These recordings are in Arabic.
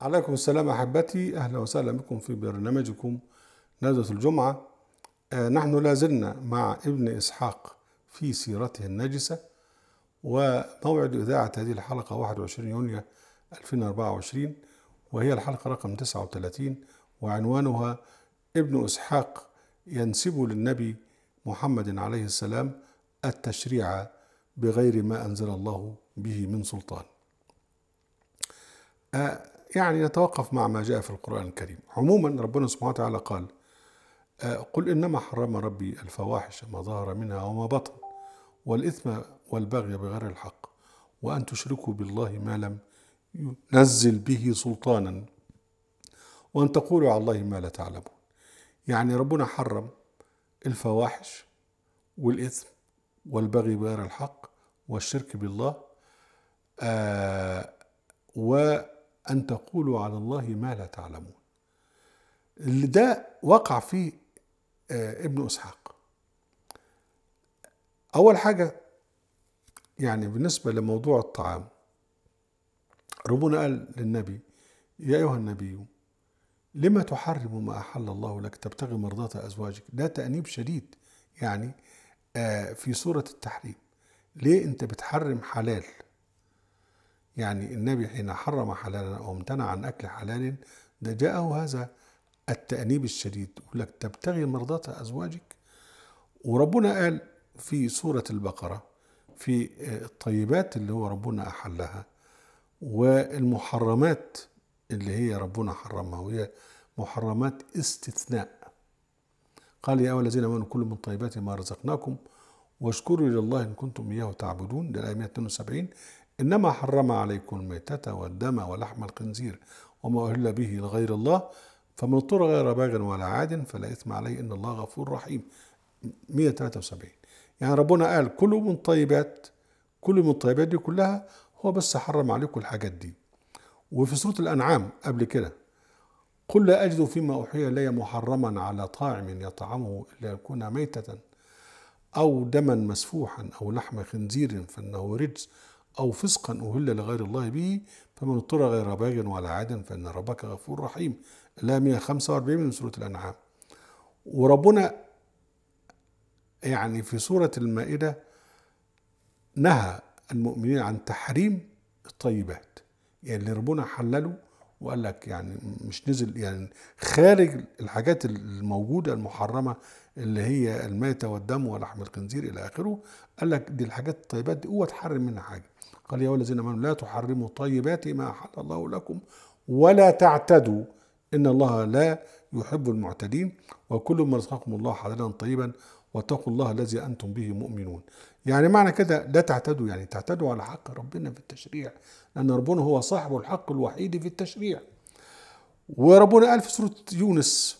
عليكم السلام أحبتي أهلا وسهلا بكم في برنامجكم ندوة الجمعة آه نحن لا زلنا مع ابن إسحاق في سيرته النجسة وموعد إذاعة هذه الحلقة 21 يونيو 2024 وهي الحلقة رقم 39 وعنوانها ابن إسحاق ينسب للنبي محمد عليه السلام التشريع بغير ما أنزل الله به من سلطان آه يعني نتوقف مع ما جاء في القرآن الكريم عموما ربنا سبحانه وتعالى قال آه، قل إنما حرم ربي الفواحش ما ظهر منها وما بطن والإثم والبغي بغير الحق وأن تشركوا بالله ما لم ينزل به سلطانا وأن تقولوا على الله ما لا تعلمون يعني ربنا حرم الفواحش والإثم والبغي بغير الحق والشرك بالله آه و أن تقولوا على الله ما لا تعلمون اللي ده وقع فيه آه، ابن إسحاق أول حاجة يعني بالنسبة لموضوع الطعام ربنا قال للنبي يا أيها النبي لما تحرم ما أحل الله لك تبتغي مرضات أزواجك ده تأنيب شديد يعني آه، في سورة التحريم ليه أنت بتحرم حلال يعني النبي حين حرم حلالا أو امتنع عن أكل حلال ده جاءه هذا التأنيب الشديد يقول لك تبتغي مرضات أزواجك وربنا قال في سورة البقرة في آه، الطيبات اللي هو ربنا أحلها والمحرمات اللي هي ربنا حرمها وهي محرمات استثناء قال يا أيها الذين آمنوا كلوا من طيبات ما رزقناكم واشكروا لله إن كنتم إياه تعبدون ده الآية 172 إنما حرم عليكم الميتة والدم ولحم الخنزير وما أهل به لغير الله فمن اضطر غير باغ ولا عاد فلا إثم عليه إن الله غفور رحيم 173 يعني ربنا قال كل من طيبات كل من الطيبات دي كلها هو بس حرم عليكم الحاجات دي وفي سورة الأنعام قبل كده قل لا أجد فيما أوحي إلي محرما على طاعم يطعمه إلا يكون ميتة أو دما مسفوحا أو لحم خنزير فإنه رجس أو فسقا أهل لغير الله به فمن اضطر غير باغ ولا عاد فإن ربك غفور رحيم الآية 145 من سورة الأنعام وربنا يعني في سورة المائدة نهى المؤمنين عن تحريم الطيبات يعني اللي ربنا حلله وقال لك يعني مش نزل يعني خارج الحاجات الموجوده المحرمه اللي هي الميتة والدم ولحم الخنزير إلى آخره قال لك دي الحاجات الطيبات دي اوعى تحرم منها حاجة قال يا الذين آمنوا لا تحرموا طيبات ما أحل الله لكم ولا تعتدوا إن الله لا يحب المعتدين وكل ما رزقكم الله حلالا طيبا واتقوا الله الذي أنتم به مؤمنون يعني معنى كده لا تعتدوا يعني تعتدوا على حق ربنا في التشريع لأن ربنا هو صاحب الحق الوحيد في التشريع وربنا قال في سورة يونس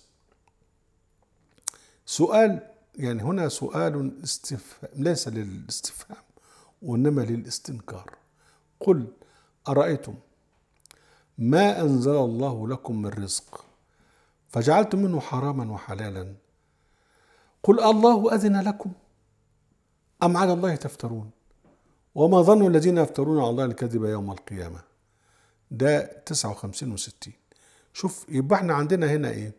سؤال يعني هنا سؤال استفهام ليس للاستفهام وإنما للاستنكار قل أرأيتم ما أنزل الله لكم من رزق فجعلتم منه حراما وحلالا قل الله أذن لكم أم على الله تفترون وما ظن الذين يفترون على الله الكذب يوم القيامة ده 59 و60 شوف يبقى احنا عندنا هنا ايه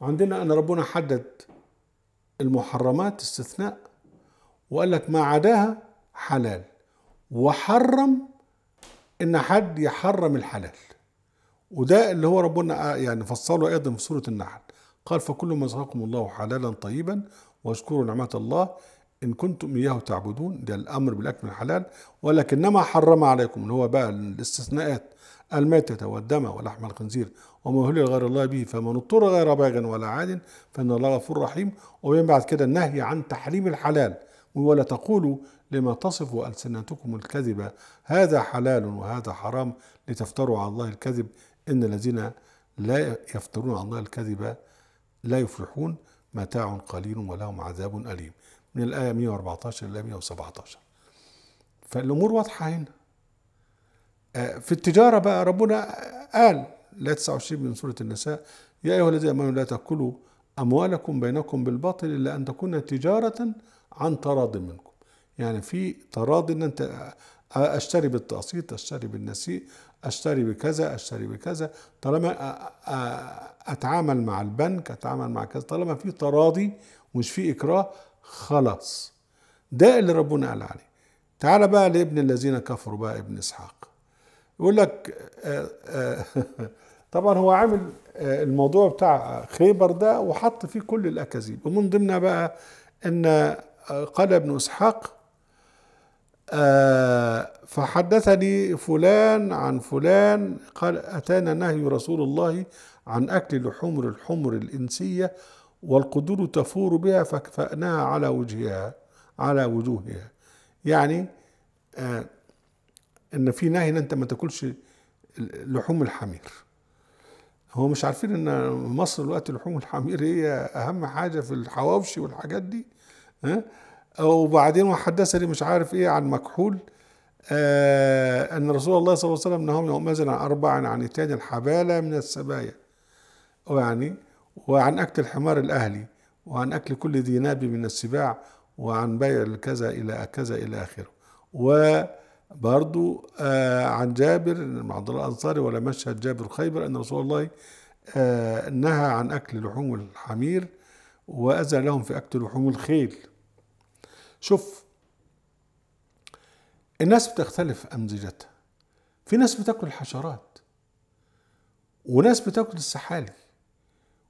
عندنا ان ربنا حدد المحرمات استثناء وقال لك ما عداها حلال وحرم ان حد يحرم الحلال وده اللي هو ربنا آه، يعني فصله ايضا في سوره النحل قال فكل ما رزقكم الله حلالا طيبا واشكروا نعمة الله إن كنتم إياه تعبدون ده الأمر بالأكل الحلال الحلال ولكنما حرم عليكم اللي هو بقى الاستثناءات الميتة والدم ولحم الخنزير وما هو غير الله به فمن اضطر غير باغ ولا عاد فإن الله غفور رحيم ومن بعد كده النهي عن تحريم الحلال ولا تقولوا لما تصف ألسنتكم الكذب هذا حلال وهذا حرام لتفتروا على الله الكذب إن الذين لا يفترون على الله الكذب لا يفلحون متاع قليل ولهم عذاب أليم من الآية 114 إلى 117 فالأمور واضحة هنا آه، في التجارة بقى ربنا قال لا 29 من سورة النساء يا أيها الذين آمنوا لا تأكلوا أموالكم بينكم بالباطل إلا أن تكون تجارة عن تراض منكم يعني في تراض أن أنت آه، أشتري بالتقسيط أشتري بالنسيء اشتري بكذا اشتري بكذا طالما اتعامل مع البنك اتعامل مع كذا طالما في تراضي ومش في اكراه خلاص ده اللي ربنا قال عليه تعال بقى لابن الذين كفروا بقى ابن اسحاق يقول لك آه، آه، طبعا هو عامل آه، الموضوع بتاع خيبر ده وحط فيه كل الاكاذيب ومن ضمنها بقى ان قال ابن اسحاق آه، فحدثني فلان عن فلان قال أتانا نهي رسول الله عن أكل لحوم الحمر الإنسية والقدور تفور بها فكفأناها على وجهها على وجوهها يعني آه إن في نهي أنت ما تاكلش لحوم الحمير هو مش عارفين إن مصر دلوقتي لحوم الحمير هي أهم حاجة في الحواوشي والحاجات دي ها آه وبعدين وحدثني مش عارف ايه عن مكحول آه ان رسول الله صلى الله عليه وسلم نهاهم يومئذ عن اربع عن اتيان الحباله من السبايا ويعني وعن اكل الحمار الاهلي وعن اكل كل ذي ناب من السباع وعن بيع الكذا الى كذا الى اخره وبرضو آه عن جابر عبد الله الانصاري ولا مشهد جابر خيبر ان رسول الله آه نهى عن اكل لحوم الحمير واذن لهم في اكل لحوم الخيل شوف الناس بتختلف أمزجتها في ناس بتاكل الحشرات وناس بتاكل السحالي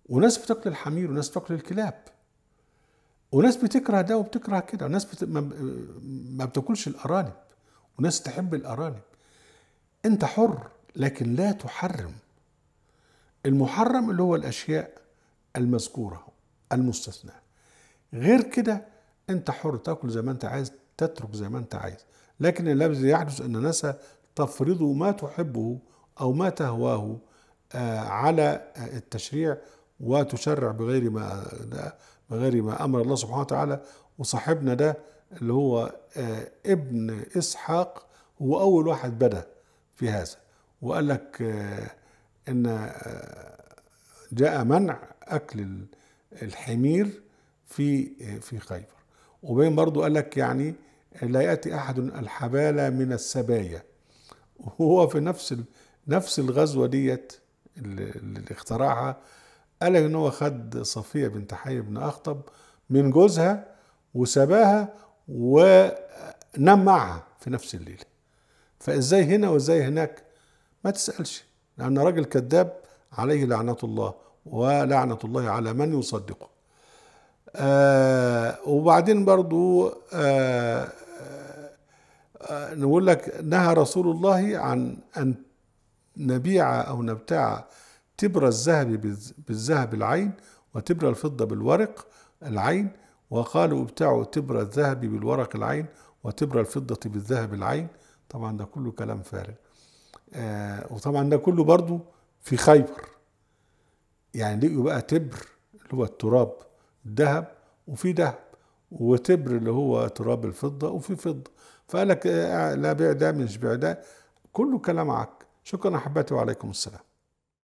وناس بتاكل الحمير وناس بتاكل الكلاب وناس بتكره ده وبتكره كده وناس بت... ما... ما بتاكلش الارانب وناس تحب الارانب انت حر لكن لا تحرم المحرم اللي هو الاشياء المذكوره المستثناه غير كده انت حر تاكل زي ما انت عايز تترك زي ما انت عايز لكن الذي يحدث ان الناس تفرض ما تحبه او ما تهواه آه، على آه، التشريع وتشرع بغير ما آه، بغير ما امر الله سبحانه وتعالى وصاحبنا ده اللي هو ابن اسحاق هو اول واحد بدا في هذا وقال لك ان جاء منع اكل الحمير في في خيبر وبين برضو قال لك يعني لا يأتي أحد الحبالة من السبايا وهو في نفس نفس الغزوة ديت اللي اخترعها قال لك ان هو خد صفية بنت حي بن أخطب من جوزها وسباها ونام معها في نفس الليلة فازاي هنا وازاي هناك ما تسألش لأن راجل كذاب عليه لعنة الله ولعنة الله على من يصدقه آه وبعدين برضو آه آه نقول لك نهى رسول الله عن أن نبيع أو نبتاع تبر الذهب بالذهب العين وتبر الفضة بالورق العين وقالوا ابتاعوا تبر الذهب بالورق العين وتبر الفضة بالذهب العين طبعا ده كله كلام فارغ آه وطبعا ده كله برضو في خيبر يعني لقيوا بقى تبر اللي هو التراب ذهب وفي ذهب وتبر اللي هو تراب الفضة وفي فضة فقال لك آه، لا بيع ده مش بيع ده كله كلام عك شكرا أحبتي وعليكم السلام